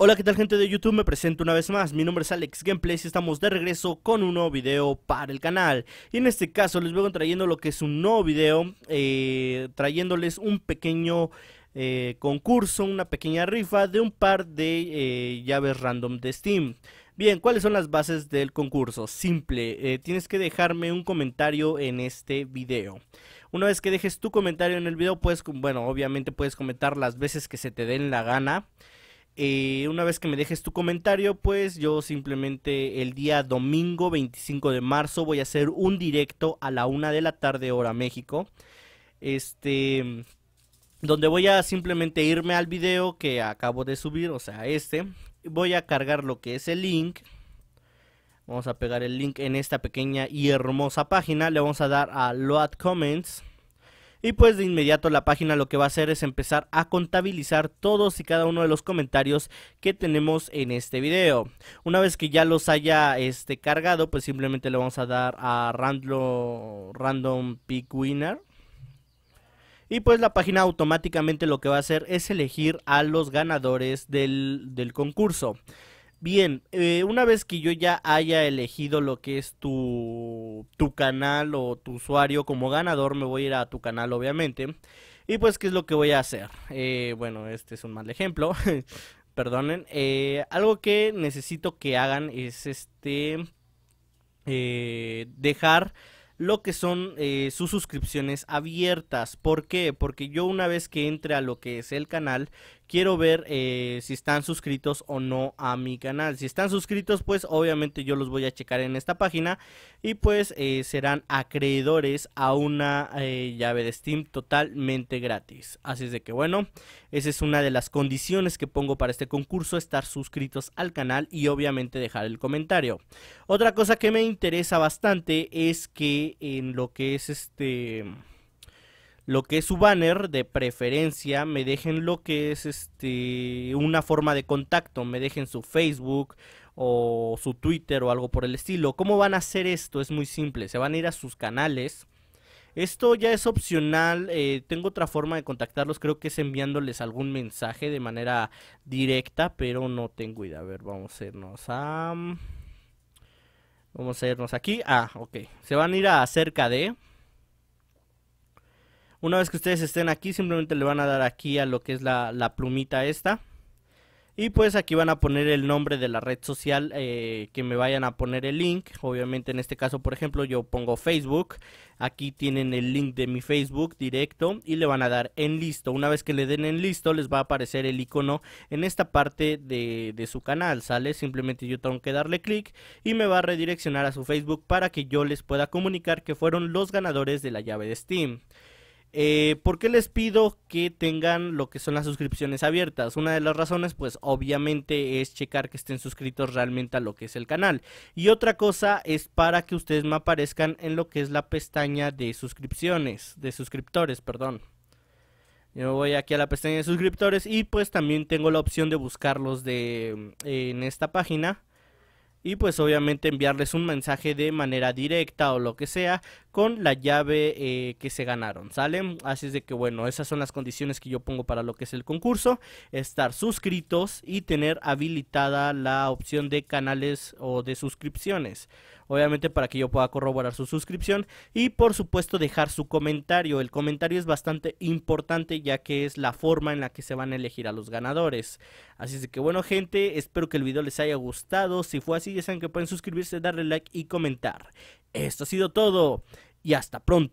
Hola, ¿qué tal gente de YouTube? Me presento una vez más, mi nombre es Alex Gameplays y estamos de regreso con un nuevo video para el canal. Y en este caso les vengo trayendo lo que es un nuevo video, eh, trayéndoles un pequeño eh, concurso, una pequeña rifa de un par de eh, llaves random de Steam. Bien, ¿cuáles son las bases del concurso? Simple, tienes que dejarme un comentario en este video. Una vez que dejes tu comentario en el video, puedes, bueno, obviamente puedes comentar las veces que se te den la gana. Eh, una vez que me dejes tu comentario, pues yo simplemente el día domingo 25 de marzo voy a hacer un directo a la una de la tarde hora México. Este, donde voy a simplemente irme al video que acabo de subir, o sea, este. Voy a cargar lo que es el link. Vamos a pegar el link en esta pequeña y hermosa página. Le vamos a dar a Load Comments. Y pues de inmediato la página lo que va a hacer es empezar a contabilizar todos y cada uno de los comentarios que tenemos en este video. Una vez que ya los haya este, cargado, pues simplemente le vamos a dar a random, pick winner. Y pues la página automáticamente lo que va a hacer es elegir a los ganadores del, del concurso. Bien, eh, una vez que yo ya haya elegido lo que es tu, tu canal o tu usuario como ganador, me voy a ir a tu canal obviamente. Y pues, ¿qué es lo que voy a hacer? Eh, bueno, este es un mal ejemplo, perdonen. Eh, algo que necesito que hagan es este dejar lo que son sus suscripciones abiertas. ¿Por qué? Porque yo una vez que entre a lo que es el canal, quiero ver eh, si están suscritos o no a mi canal. Si están suscritos, pues obviamente yo los voy a checar en esta página y pues eh, serán acreedores a una eh, llave de Steam totalmente gratis. Así es de que bueno, esa es una de las condiciones que pongo para este concurso, estar suscritos al canal y obviamente dejar el comentario. Otra cosa que me interesa bastante es que en lo que es este lo que es su banner, de preferencia me dejen lo que es este una forma de contacto, me dejen su Facebook o su Twitter o algo por el estilo. ¿Cómo van a hacer esto? Es muy simple, se van a ir a sus canales. Esto ya es opcional, eh, tengo otra forma de contactarlos, creo que es enviándoles algún mensaje de manera directa, pero no tengo idea. A ver, vamos a irnos a... Vamos a irnos aquí. Ah, ok. Se van a ir a cerca de... Una vez que ustedes estén aquí, simplemente le van a dar aquí a lo que es la, plumita esta. Y pues aquí van a poner el nombre de la red social eh, que me vayan a poner el link. Obviamente en este caso, por ejemplo, yo pongo Facebook. Aquí tienen el link de mi Facebook directo y le van a dar en listo. Una vez que le den en listo, les va a aparecer el icono en esta parte de, de su canal, ¿sale? Simplemente yo tengo que darle clic y me va a redireccionar a su Facebook para que yo les pueda comunicar que fueron los ganadores de la llave de Steam. Eh, ¿Por qué les pido que tengan lo que son las suscripciones abiertas? Una de las razones, pues obviamente es checar que estén suscritos realmente a lo que es el canal. Y otra cosa es para que ustedes me aparezcan en lo que es la pestaña de suscripciones, de suscriptores, perdón. Yo voy aquí a la pestaña de suscriptores y pues también tengo la opción de buscarlos de, mm, en esta página y pues obviamente enviarles un mensaje de manera directa o lo que sea con la llave eh, que se ganaron, ¿sale? Así es de que bueno, esas son las condiciones que yo pongo para lo que es el concurso, estar suscritos y tener habilitada la opción de canales o de suscripciones. Obviamente para que yo pueda corroborar su suscripción y por supuesto dejar su comentario. El comentario es bastante importante ya que es la forma en la que se van a elegir a los ganadores. Así es de que bueno gente, espero que el video les haya gustado. Si fue así ya saben que pueden suscribirse, darle like y comentar. Esto ha sido todo y hasta pronto.